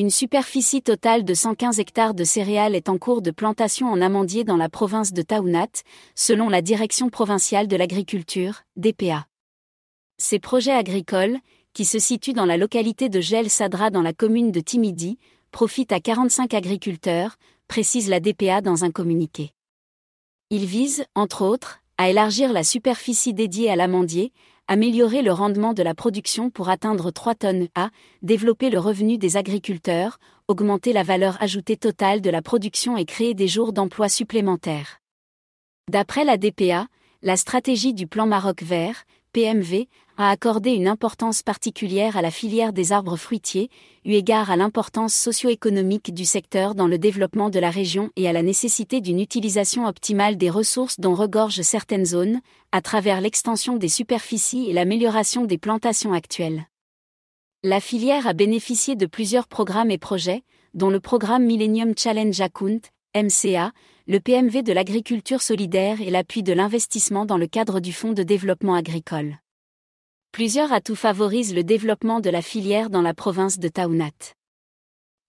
Une superficie totale de 115 hectares de céréales est en cours de plantation en amandier dans la province de Taunat, selon la Direction provinciale de l'agriculture, DPA. Ces projets agricoles, qui se situent dans la localité de Gel Sadra dans la commune de Timidi, profitent à 45 agriculteurs, précise la DPA dans un communiqué. Ils visent, entre autres, à élargir la superficie dédiée à l'amandier, améliorer le rendement de la production pour atteindre 3 tonnes à développer le revenu des agriculteurs, augmenter la valeur ajoutée totale de la production et créer des jours d'emploi supplémentaires. D'après la DPA, la stratégie du plan Maroc vert, PMV, a accordé une importance particulière à la filière des arbres fruitiers, eu égard à l'importance socio-économique du secteur dans le développement de la région et à la nécessité d'une utilisation optimale des ressources dont regorgent certaines zones, à travers l'extension des superficies et l'amélioration des plantations actuelles. La filière a bénéficié de plusieurs programmes et projets, dont le programme Millennium Challenge Account, MCA, le PMV de l'agriculture solidaire et l'appui de l'investissement dans le cadre du Fonds de développement agricole. Plusieurs atouts favorisent le développement de la filière dans la province de Taunat.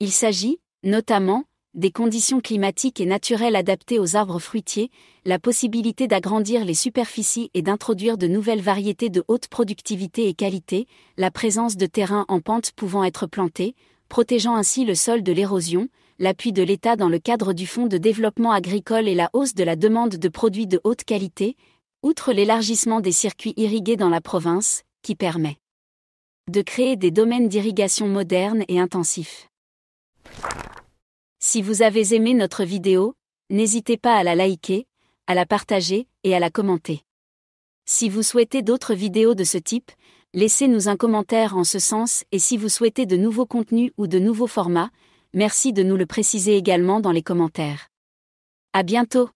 Il s'agit, notamment, des conditions climatiques et naturelles adaptées aux arbres fruitiers, la possibilité d'agrandir les superficies et d'introduire de nouvelles variétés de haute productivité et qualité, la présence de terrains en pente pouvant être plantés, protégeant ainsi le sol de l'érosion, l'appui de l'État dans le cadre du Fonds de développement agricole et la hausse de la demande de produits de haute qualité, outre l'élargissement des circuits irrigués dans la province, qui permet de créer des domaines d'irrigation modernes et intensifs. Si vous avez aimé notre vidéo, n'hésitez pas à la liker, à la partager et à la commenter. Si vous souhaitez d'autres vidéos de ce type, laissez-nous un commentaire en ce sens et si vous souhaitez de nouveaux contenus ou de nouveaux formats, Merci de nous le préciser également dans les commentaires. À bientôt!